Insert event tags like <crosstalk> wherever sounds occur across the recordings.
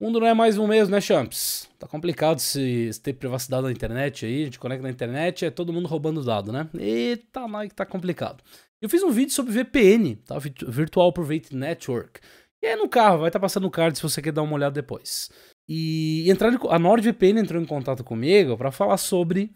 O mundo não é mais um mesmo, né, Champs? Tá complicado se, se ter privacidade na internet aí, a gente conecta na internet, é todo mundo roubando dado, né? Eita, lá que tá complicado. Eu fiz um vídeo sobre VPN, tá? Virtual Private Network. E é no carro, vai estar tá passando o card se você quer dar uma olhada depois. E entrar, a NordVPN entrou em contato comigo para falar sobre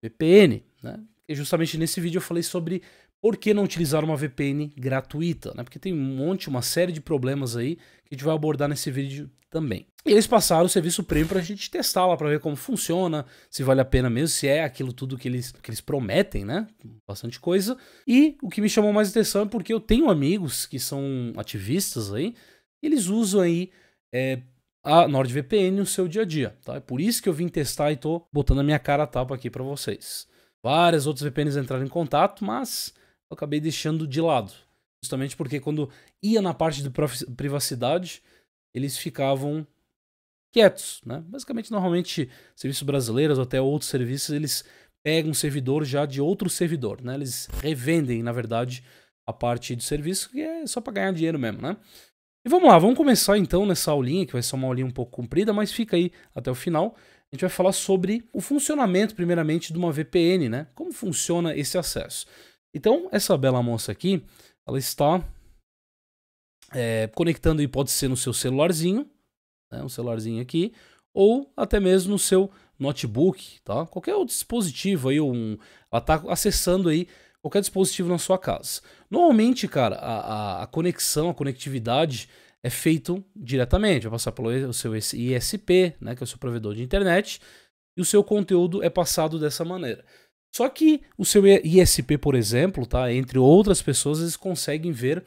VPN, né? E justamente nesse vídeo eu falei sobre por que não utilizar uma VPN gratuita, né? Porque tem um monte, uma série de problemas aí que a gente vai abordar nesse vídeo também. E eles passaram o serviço premium para a gente testar lá, para ver como funciona, se vale a pena mesmo, se é aquilo tudo que eles, que eles prometem, né? Bastante coisa. E o que me chamou mais atenção é porque eu tenho amigos que são ativistas aí, eles usam aí é, a NordVPN no seu dia a dia, tá? É por isso que eu vim testar e tô botando a minha cara a tapa aqui para vocês. Várias outras VPNs entraram em contato, mas eu acabei deixando de lado. Justamente porque quando ia na parte de privacidade, eles ficavam quietos, né? Basicamente, normalmente, serviços brasileiros ou até outros serviços, eles pegam um servidor já de outro servidor, né? Eles revendem, na verdade, a parte do serviço, que é só para ganhar dinheiro mesmo, né? E vamos lá, vamos começar então nessa aulinha, que vai ser uma aulinha um pouco comprida, mas fica aí até o final. A gente vai falar sobre o funcionamento, primeiramente, de uma VPN, né? Como funciona esse acesso. Então, essa bela moça aqui, ela está é, conectando e pode ser no seu celularzinho, né, um celularzinho aqui, ou até mesmo no seu notebook, tá? Qualquer outro dispositivo aí, um, ela está acessando aí qualquer dispositivo na sua casa. Normalmente, cara, a, a, a conexão, a conectividade é feito diretamente, vai passar pelo seu ISP, né, que é o seu provedor de internet, e o seu conteúdo é passado dessa maneira. Só que o seu ISP, por exemplo, tá? Entre outras pessoas, eles conseguem ver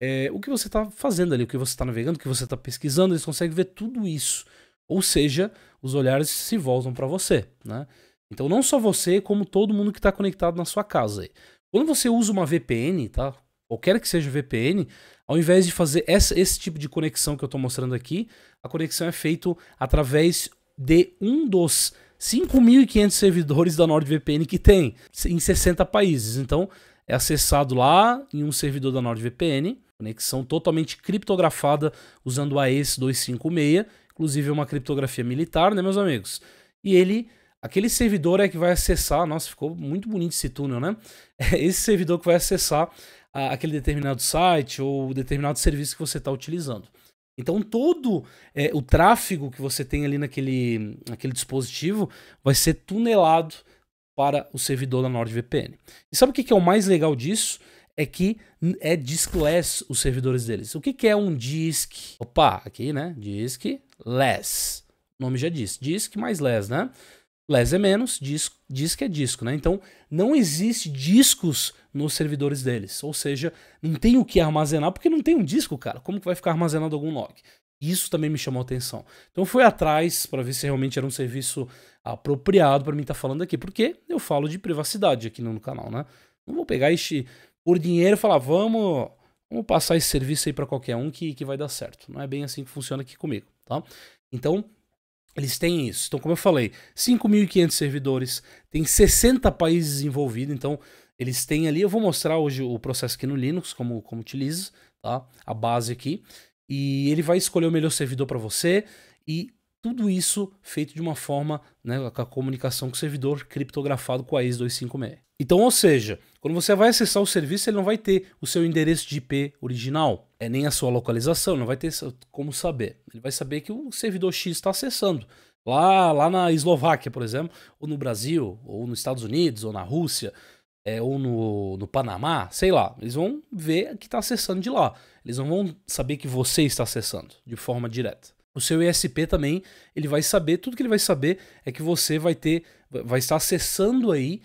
é, o que você está fazendo ali, o que você está navegando, o que você está pesquisando, eles conseguem ver tudo isso. Ou seja, os olhares se voltam para você, né? Então não só você, como todo mundo que está conectado na sua casa. Quando você usa uma VPN, tá? Qualquer que seja VPN, ao invés de fazer essa, esse tipo de conexão que eu estou mostrando aqui, a conexão é feita através de um dos 5.500 servidores da NordVPN que tem em 60 países. Então, é acessado lá em um servidor da NordVPN, conexão totalmente criptografada usando a AES 256, inclusive é uma criptografia militar, né, meus amigos? E ele aquele servidor é que vai acessar. Nossa, ficou muito bonito esse túnel, né? <laughs> É esse servidor que vai acessar ah, aquele determinado site ou determinado serviço que você está utilizando. Então todo é, o tráfego que você tem ali naquele, naquele dispositivo vai ser tunelado para o servidor da NordVPN. E sabe o que, é o mais legal disso? É que é diskless os servidores deles. O que, que é um disk? Opa, aqui, né? Diskless. O nome já diz. Disk mais less, né? Less é menos, disco, disco é disco, né? Então não existe discos nos servidores deles. Ou seja, não tem o que armazenar, porque não tem um disco, cara. Como que vai ficar armazenado algum log? Isso também me chamou a atenção. Então fui atrás para ver se realmente era um serviço apropriado para mim estar tá falando aqui, porque eu falo de privacidade aqui no canal, né? Não vou pegar este por dinheiro e falar, vamos, vamos passar esse serviço aí para qualquer um que, que vai dar certo. Não é bem assim que funciona aqui comigo, tá? Então, eles têm isso. Então, como eu falei, 5.500 servidores, tem 60 países envolvidos, então eles têm ali, eu vou mostrar hoje o processo aqui no Linux, como, como utiliza, tá? A base aqui. E ele vai escolher o melhor servidor para você e tudo isso feito de uma forma, né, com a comunicação com o servidor criptografado com a ACE256. Então, ou seja, quando você vai acessar o serviço, ele não vai ter o seu endereço de IP original, é nem a sua localização, não vai ter como saber. Ele vai saber que o servidor X está acessando. Lá, lá na Eslováquia, por exemplo, ou no Brasil, ou nos Estados Unidos, ou na Rússia, é, ou no, no Panamá, sei lá. Eles vão ver que está acessando de lá. Eles não vão saber que você está acessando de forma direta. O seu ISP também, ele vai saber, tudo que ele vai saber é que você vai ter, vai estar acessando aí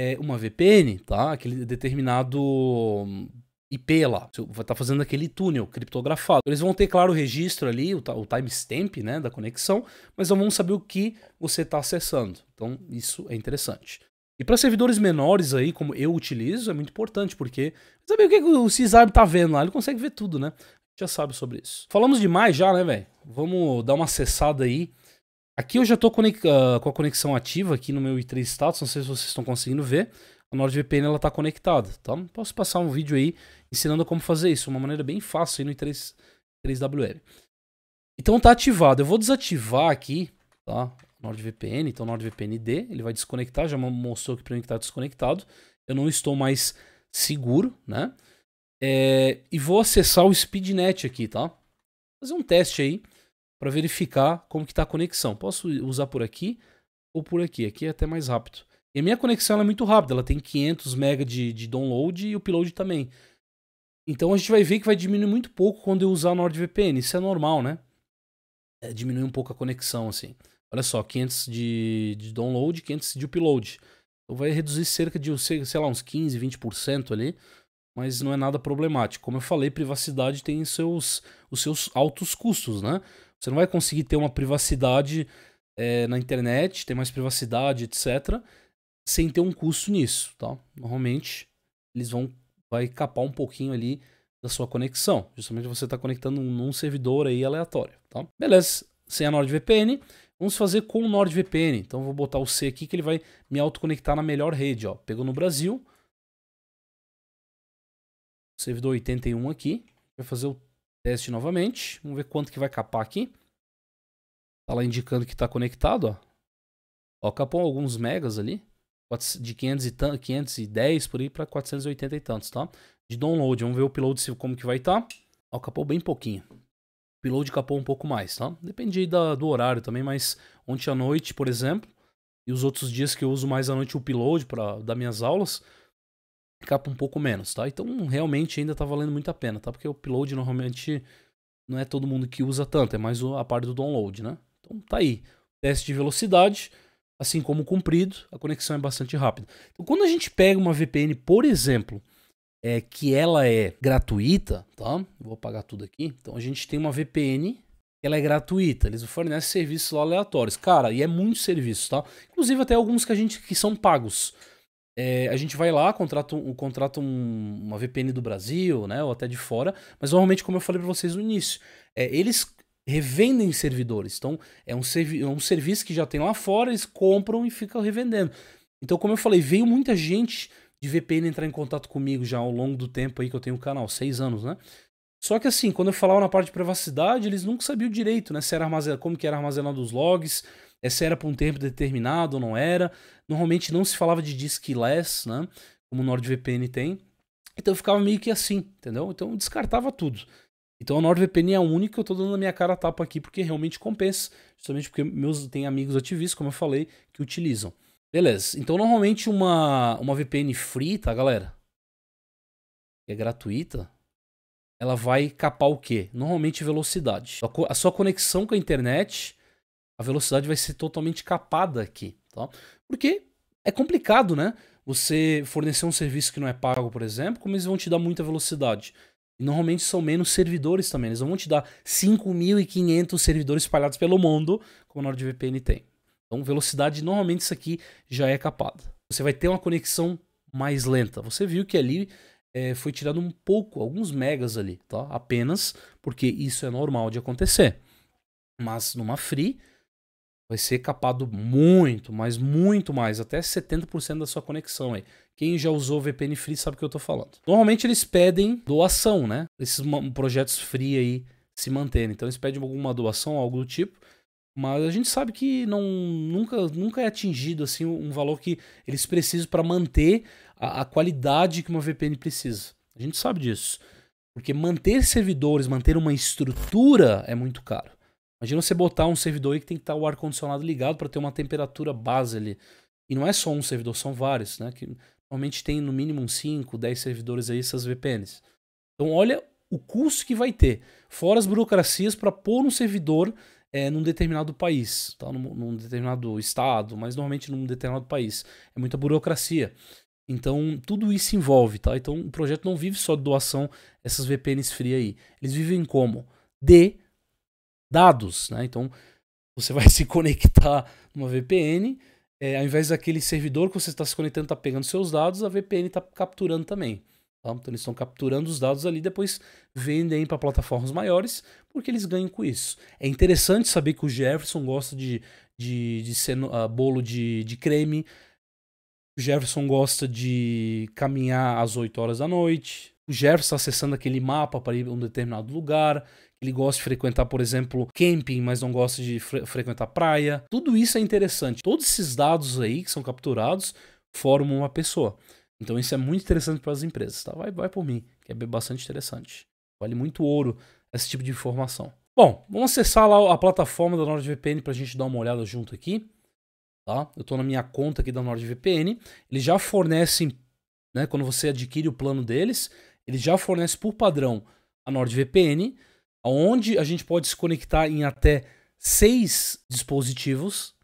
é, uma VPN, tá? Aquele determinado hum, IP lá. Você vai estar tá fazendo aquele túnel criptografado. Eles vão ter, claro, o registro ali, o, o timestamp né, da conexão, mas não vão saber o que você está acessando. Então, isso é interessante. E para servidores menores aí, como eu utilizo, é muito importante, porque saber o que o CISAB tá vendo lá, ele consegue ver tudo, né? Já sabe sobre isso. Falamos demais já, né, velho? Vamos dar uma acessada aí Aqui eu já estou uh, ah, com a conexão ativa aqui no meu i3 status, não sei se vocês estão conseguindo ver. A NordVPN está conectada, tá? Posso passar um vídeo aí ensinando como fazer isso, uma maneira bem fácil aí no i 3 i3WL. Então está ativado, eu vou desativar aqui, tá? NordVPN, então NordVPN-D, ele vai desconectar, já mostrou aqui para mim que está desconectado. Eu não estou mais seguro, né? É, e vou acessar o SpeedNet aqui, tá? Vou fazer um teste aí para verificar como que está a conexão. Posso usar por aqui ou por aqui. Aqui é até mais rápido. E a minha conexão é muito rápida, ela tem 500 MB de, de download e o upload também. Então a gente vai ver que vai diminuir muito pouco quando eu usar a NordVPN. Isso é normal, né? É, diminui um pouco a conexão, assim. Olha só, 500 de, de download, 500 de upload. Então vai reduzir cerca de, sei lá, uns 15, 20% ali. Mas não é nada problemático. Como eu falei, privacidade tem seus, os seus altos custos, né? Você não vai conseguir ter uma privacidade é, na internet, ter mais privacidade, etc., sem ter um custo nisso, tá? Normalmente, eles vão vai capar um pouquinho ali da sua conexão. Justamente você está conectando num servidor aí aleatório, tá? Beleza, sem a NordVPN, vamos fazer com o NordVPN. Então vou botar o C aqui que ele vai me autoconectar na melhor rede, ó. Pegou no Brasil, servidor 81 aqui, vai fazer o Teste novamente. Vamos ver quanto que vai capar aqui. Tá lá indicando que tá conectado, ó. Ó, capou alguns megas ali. De 500 e 510 por aí para 480 e tantos, tá? De download, vamos ver o upload como que vai estar. Tá. Ó, capou bem pouquinho. O upload capou um pouco mais, tá? Depende aí da, do horário também, mas ontem à noite, por exemplo, e os outros dias que eu uso mais à noite o upload para dar minhas aulas, ficar um pouco menos, tá? Então realmente ainda tá valendo muito a pena, tá? Porque o upload normalmente não é todo mundo que usa tanto, é mais a parte do download, né? Então tá aí. Teste de velocidade, assim como comprido, a conexão é bastante rápida. Então quando a gente pega uma VPN, por exemplo, é que ela é gratuita, tá? Vou apagar tudo aqui. Então a gente tem uma VPN ela é gratuita, eles fornecem serviços aleatórios. Cara, e é muito serviço, tá? Inclusive até alguns que a gente que são pagos. É, a gente vai lá, contrata, um, contrata um, uma VPN do Brasil, né, ou até de fora, mas normalmente, como eu falei para vocês no início, é, eles revendem servidores. Então, é um, servi é um serviço que já tem lá fora, eles compram e ficam revendendo. Então, como eu falei, veio muita gente de VPN entrar em contato comigo já ao longo do tempo aí que eu tenho o canal, seis anos, né? Só que assim, quando eu falava na parte de privacidade, eles nunca sabiam direito, né? Se era armazenado, como que era armazenado os logs, essa se era por um tempo determinado ou não era. Normalmente não se falava de diskless, né? Como o NordVPN tem. Então eu ficava meio que assim, entendeu? Então eu descartava tudo. Então a NordVPN é a única que eu tô dando a minha cara a tapa aqui porque realmente compensa, justamente porque meus tem amigos ativistas, como eu falei, que utilizam. Beleza. Então normalmente uma uma VPN free, tá, galera? Que é gratuita, ela vai capar o quê? Normalmente velocidade. A sua conexão com a internet a velocidade vai ser totalmente capada aqui, tá? Porque é complicado, né? Você fornecer um serviço que não é pago, por exemplo, como eles vão te dar muita velocidade? E normalmente são menos servidores também. Eles vão te dar 5.500 servidores espalhados pelo mundo, como a NordVPN tem. Então, velocidade, normalmente isso aqui já é capada. Você vai ter uma conexão mais lenta. Você viu que ali é, foi tirado um pouco, alguns megas ali, tá? Apenas porque isso é normal de acontecer. Mas numa free, vai ser capado muito, mas muito mais, até 70% da sua conexão aí. Quem já usou VPN Free sabe o que eu tô falando. Normalmente eles pedem doação, né? Esses projetos free aí se manterem. Então eles pedem alguma doação, algo do tipo. Mas a gente sabe que não, nunca, nunca é atingido assim um valor que eles precisam para manter a, a qualidade que uma VPN precisa. A gente sabe disso. Porque manter servidores, manter uma estrutura é muito caro. Imagina você botar um servidor aí que tem que estar o ar-condicionado ligado para ter uma temperatura base ali. E não é só um servidor, são vários, né? Que normalmente tem no mínimo 5, 10 servidores aí, essas VPNs. Então olha o custo que vai ter, fora as burocracias para pôr um servidor é, num determinado país, tá? Num, num, determinado estado, mas normalmente num determinado país. É muita burocracia. Então, tudo isso envolve, tá? Então, o projeto não vive só de doação, essas VPNs free aí. Eles vivem como? De dados, né? Então você vai <laughs> se conectar numa VPN, é, ao invés daquele servidor que você está se conectando está pegando seus dados, a VPN está capturando também. Tá? Então eles estão capturando os dados ali, depois vendem para plataformas maiores, porque eles ganham com isso. É interessante saber que o Jefferson gosta de, de, de ser, uh, bolo de, de creme, o Jefferson gosta de caminhar às 8 horas da noite, o Jefferson acessando aquele mapa para ir a um determinado lugar, ele gosta de frequentar, por exemplo, camping, mas não gosta de fre frequentar praia. Tudo isso é interessante. Todos esses dados aí que são capturados formam uma pessoa. Então isso é muito interessante para as empresas, tá? Vai, vai por mim, que é bastante interessante. Vale muito ouro esse tipo de informação. Bom, vamos acessar lá a plataforma da NordVPN para a gente dar uma olhada junto aqui. Tá? Eu estou na minha conta aqui da NordVPN. Eles já fornecem, né, quando você adquire o plano deles, ele já fornece por padrão a NordVPN, onde a gente pode se conectar em até seis dispositivos,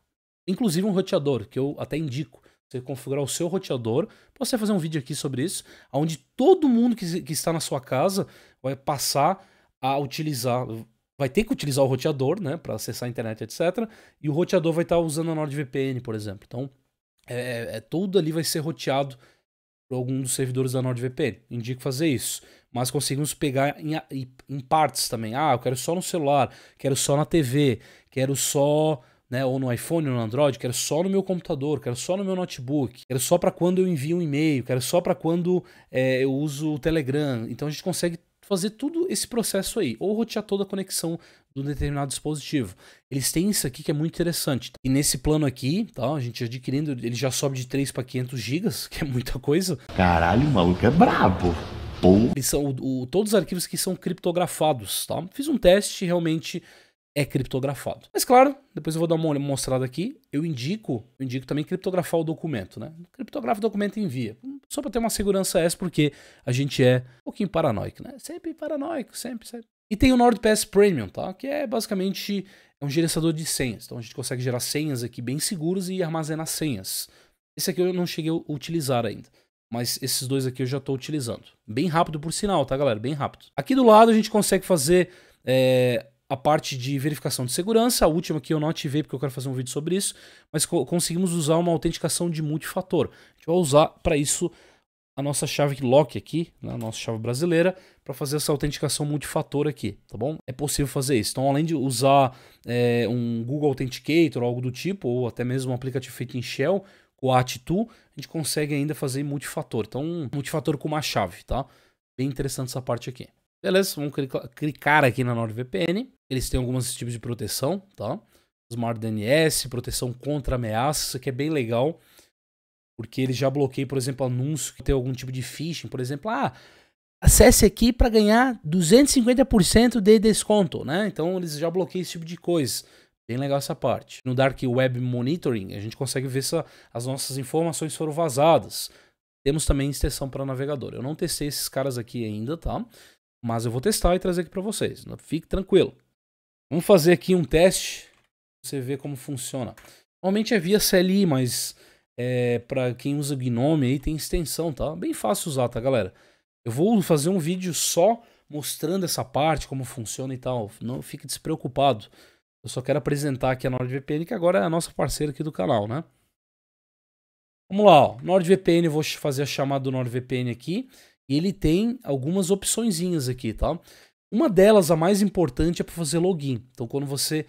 inclusive um roteador, que eu até indico. Você configurar o seu roteador. Posso fazer um vídeo aqui sobre isso, onde todo mundo que, que está na sua casa vai passar a utilizar, vai ter que utilizar o roteador, né, para acessar a internet, etc. E o roteador vai estar tá usando a NordVPN, por exemplo. Então, é, é, é tudo ali vai ser roteado por algum dos servidores da NordVPN. Indico fazer isso. Mas conseguimos pegar em, em, partes também. Ah, eu quero só no celular, quero só na TV, quero só. Né, ou no iPhone, ou no Android, quero só no meu computador, quero só no meu notebook, quero só para quando eu envio um e-mail, quero só para quando é, eu uso o Telegram. Então a gente consegue fazer todo esse processo aí, ou rotear toda a conexão do determinado dispositivo. Eles têm isso aqui que é muito interessante. E nesse plano aqui, tá, a gente adquirindo, ele já sobe de 3 para 500 gigas, <laughs> que é muita coisa. Caralho, o maluco é brabo. Eles são o, o, todos os arquivos que são criptografados, tá? Fiz um teste, realmente é criptografado. Mas claro, depois eu vou dar uma mostrada aqui. Eu indico, eu indico também criptografar o documento, né? Criptografa o documento e envia. Só para ter uma segurança essa, porque a gente é um pouquinho paranoico, né? Sempre paranoico, sempre, sempre. E tem o NordPass Premium, tá? Que é basicamente é um gerenciador de senhas. Então a gente consegue gerar senhas aqui bem seguras e armazenar senhas. Esse aqui eu não cheguei a utilizar ainda. Mas esses dois aqui eu já estou utilizando. Bem rápido, por sinal, tá, galera? Bem rápido. Aqui do lado a gente consegue fazer é, a parte de verificação de segurança, a última que eu não ativei porque eu quero fazer um vídeo sobre isso, mas co conseguimos usar uma autenticação de multifator. A gente vai usar para isso a nossa chave lock aqui, né, a nossa chave brasileira, para fazer essa autenticação multifator aqui, tá bom? É possível fazer isso. Então, além de usar é, um Google Authenticator ou algo do tipo, ou até mesmo um aplicativo feito em Shell, com a Atitu, a gente consegue ainda fazer multifator. Então, multifator com uma chave, tá? Bem interessante essa parte aqui. Beleza, vamos clicar aqui na NordVPN. Eles têm alguns tipos de proteção, tá? Smart DNS, proteção contra ameaças, isso aqui é bem legal. Porque ele já bloqueia, por exemplo, anúncio que tem algum tipo de phishing, por exemplo, ah, acesse aqui para ganhar 250% de desconto, né? Então eles já bloqueiam esse tipo de coisa. Bem legal essa parte. No Dark Web Monitoring, a gente consegue ver se as nossas informações foram vazadas. Temos também extensão para navegador. Eu não testei esses caras aqui ainda, tá? Mas eu vou testar e trazer aqui para vocês. Fique tranquilo. Vamos fazer aqui um teste. Você vê como funciona. Normalmente é via CLI, mas é, para quem usa Gnome aí tem extensão, tá? Bem fácil usar, tá, galera? Eu vou fazer um vídeo só mostrando essa parte, como funciona e tal. Não fique despreocupado. Eu só quero apresentar aqui a NordVPN, que agora é a nossa parceira aqui do canal, né? Vamos lá, ó. NordVPN, vou fazer a chamada do NordVPN aqui ele tem algumas opçõezinhas aqui, tá? Uma delas, a mais importante, é para fazer login. Então, quando você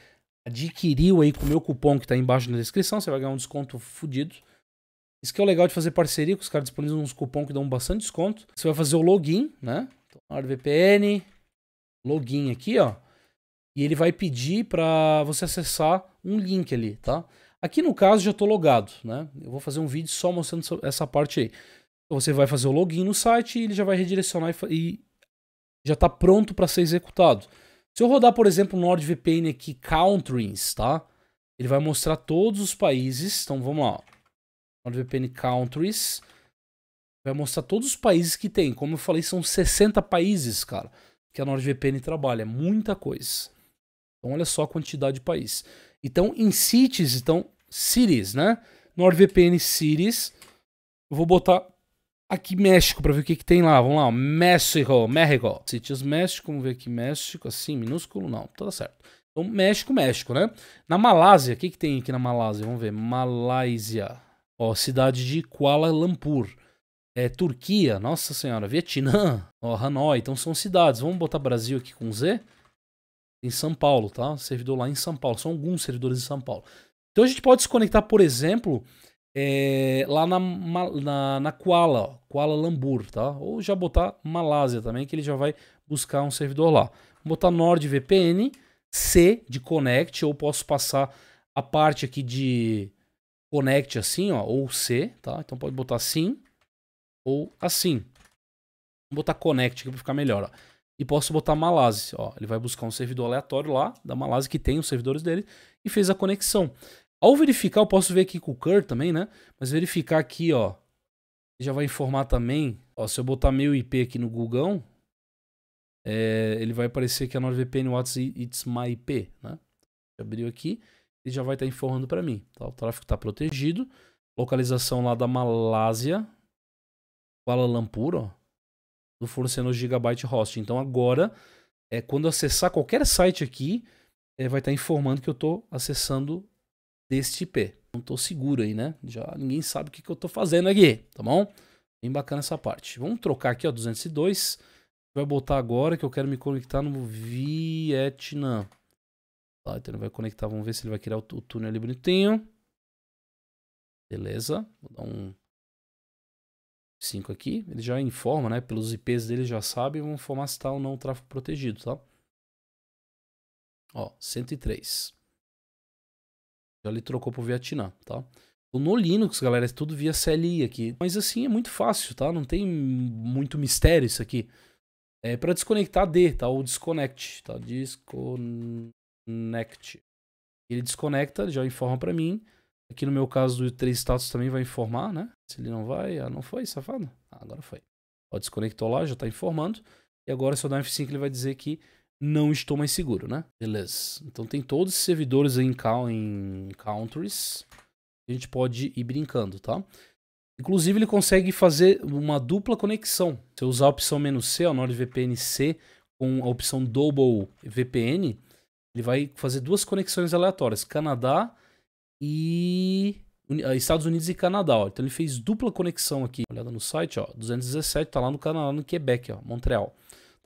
adquiriu aí com o meu cupom que tá aí embaixo na descrição, você vai ganhar um desconto fodido. Isso que é o legal de fazer parceria, que os caras disponibilizam uns cupom que dão bastante desconto. Você vai fazer o login, né? Então, VPN, login aqui, ó. E ele vai pedir para você acessar um link ali, tá? Aqui no caso já estou logado, né? Eu vou fazer um vídeo só mostrando essa parte aí. Então você vai fazer o login no site e ele já vai redirecionar e, e já está pronto para ser executado. Se eu rodar, por exemplo, o NordVPN aqui, countries, tá? Ele vai mostrar todos os países. Então vamos lá. NordVPN countries. Vai mostrar todos os países que tem. Como eu falei, são 60 países, cara, que a NordVPN trabalha. É muita coisa. Então olha só a quantidade de país. Então em cities, então cities, né? NordVPN cities. Eu vou botar aqui México para ver o que, que tem lá. Vamos lá, México, México. Cities México, vamos ver aqui México, assim, minúsculo, não, tá certo. Então, México, México, né? Na Malásia, o que, que tem aqui na Malásia? Vamos ver, Malásia. Ó, cidade de Kuala Lumpur. É, Turquia, nossa senhora, Vietnã, ó, Hanoi, então são cidades. Vamos botar Brasil aqui com Z? Em São Paulo, tá? Servidor lá em São Paulo, são alguns servidores em São Paulo. Então a gente pode se conectar, por exemplo, é, lá na, na, na Kuala, Kuala Lumpur, tá? Ou já botar Malásia também, que ele já vai buscar um servidor lá. Vou botar NordVPN, C de Connect, ou posso passar a parte aqui de Connect assim, ó, ou C, tá? Então pode botar assim ou assim. Vou botar Connect aqui pra ficar melhor, ó. E posso botar Malásia, ó. Ele vai buscar um servidor aleatório lá da Malásia que tem os servidores dele e fez a conexão. Ao verificar, eu posso ver aqui com o cur também, né? Mas verificar aqui, ó. Já vai informar também. Ó, se eu botar meu IP aqui no Google, é, ele vai aparecer que a é NordVPN What's It's My IP, né? Abriu aqui e já vai estar tá informando para mim. Tá? O tráfego está protegido. Localização lá da Malásia. Kuala Lumpur, ó. Do fornecendo Gigabyte Host. Então agora, é, quando acessar qualquer site aqui, é, vai estar tá informando que eu estou acessando deste IP. Não tô seguro aí, né? Já ninguém sabe o que, que eu tô fazendo aqui, tá bom? Bem bacana essa parte. Vamos trocar aqui, ó, 202. Vai botar agora que eu quero me conectar no Vietnã. Tá, então ele vai conectar, vamos ver se ele vai criar o, o túnel ali bonitinho. Beleza, vou dar um 5 aqui. Ele já informa, né? Pelos IPs dele já sabe, vamos informar se tá ou não o tráfego protegido, tá? Ó, 103. Já ele trocou pro Vietnã, tá? no Linux, galera, é tudo via CLI aqui. Mas assim, é muito fácil, tá? Não tem muito mistério isso aqui. É para desconectar D, tá? Ou disconnect, tá? Disconnect. Ele desconecta, já informa para mim. Aqui no meu caso do 3 status também vai informar, né? Se ele não vai, ah, não foi, safado? Ah, agora foi. Ó, desconectou lá, já tá informando. E agora se eu dar um F5 ele vai dizer que não estou mais seguro, né? Beleza. Então tem todos os servidores em, em countries. A gente pode ir brincando, tá? Inclusive ele consegue fazer uma dupla conexão. Se eu usar a opção "-c", ó, NordVPN C, com a opção Double VPN, ele vai fazer duas conexões aleatórias, Canadá e ah, Estados Unidos e Canadá, ó. Então ele fez dupla conexão aqui. Olhada no site, ó, 217 tá lá no Canadá, no Quebec, ó, Montreal.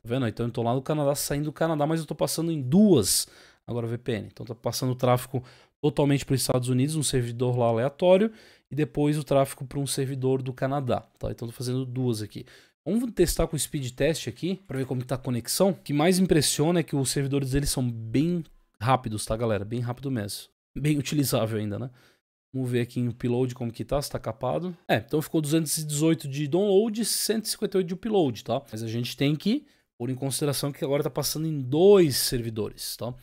Tá vendo? Então eu tô lá no Canadá, saindo do Canadá, mas eu tô passando em duas agora VPN. Então tá passando o tráfego totalmente para os Estados Unidos, um servidor lá aleatório, e depois o tráfego para um servidor do Canadá. Tá? Então tô fazendo duas aqui. Vamos testar com o speed test aqui para ver como está a conexão. O que mais impressiona é que os servidores deles são bem rápidos, tá, galera? Bem rápido mesmo. Bem utilizável ainda, né? Vamos ver aqui em upload como que tá, se tá capado. É, então ficou 218 de download e 158 de upload, tá? Mas a gente tem que por em consideração que agora está passando em dois servidores, tá?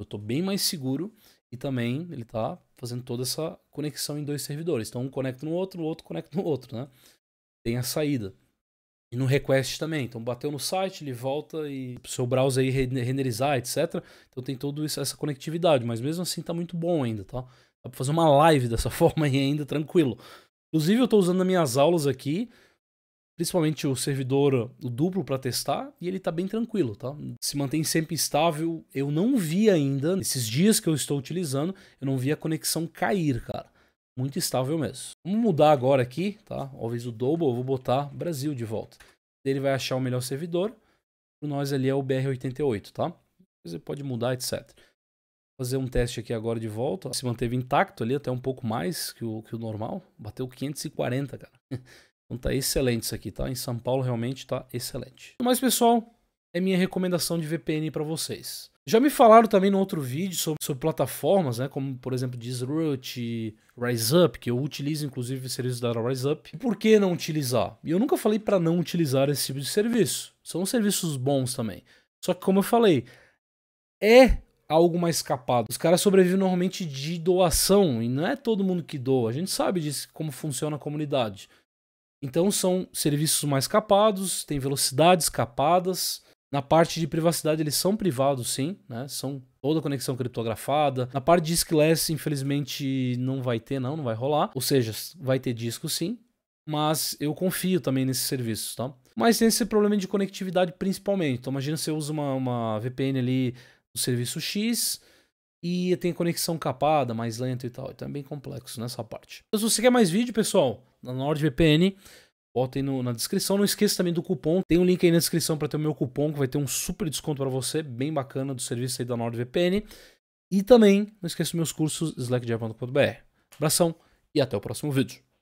Eu estou bem mais seguro e também ele está fazendo toda essa conexão em dois servidores. Então um conecta no outro, o outro conecta no outro, né? Tem a saída. E no request também. Então bateu no site, ele volta e o seu browser aí renderizar, etc. Então tem toda essa conectividade, mas mesmo assim está muito bom ainda, tá? Dá para fazer uma live <laughs> dessa forma aí ainda tranquilo. Inclusive eu estou usando nas minhas aulas aqui, principalmente o servidor o duplo para testar e ele está bem tranquilo, tá? Se mantém sempre estável. Eu não vi ainda, nesses dias que eu estou utilizando, eu não vi a conexão cair, cara. Muito estável mesmo. Vamos mudar agora aqui, tá? Talvez o Double, eu vou botar Brasil de volta. Ele vai achar o melhor servidor. Para nós ali é o BR88, tá? Você pode mudar, etc. Vou fazer um teste aqui agora de volta. Se manteve intacto ali, até um pouco mais que o, que o normal. Bateu 540, cara. <laughs> Então tá excelente isso aqui, tá? Em São Paulo realmente tá excelente. Então, mas pessoal, é minha recomendação de VPN para vocês. Já me falaram também no outro vídeo sobre, sobre plataformas, né? Como, por exemplo, Disrupt, RiseUp, que eu utilizo inclusive o serviço da RiseUp. Por que não utilizar? E eu nunca falei para não utilizar esse tipo de serviço. São serviços bons também. Só que, como eu falei, é algo mais capado. Os caras sobrevivem normalmente de doação e não é todo mundo que doa. A gente sabe disso, como funciona a comunidade. Então são serviços mais capados, têm velocidades capadas. Na parte de privacidade eles são privados, sim, né? São toda a conexão criptografada. Na parte de diskless, infelizmente, não vai ter, não, não vai rolar. Ou seja, vai ter disco, sim, mas eu confio também nesses serviços, tá? Mas tem esse problema de conectividade principalmente. Então imagina você usa uma, uma VPN ali no serviço X, e tem conexão capada, mais lento e tal. Então é bem complexo nessa parte. Então, se você quer mais vídeo, pessoal, na NordVPN, bota aí no, na descrição. Não esqueça também do cupom. Tem um link aí na descrição para ter o meu cupom, que vai ter um super desconto para você, bem bacana, do serviço aí da NordVPN. E também, não esqueça dos meus cursos, slackjapan.com.br. Abração e até o próximo vídeo.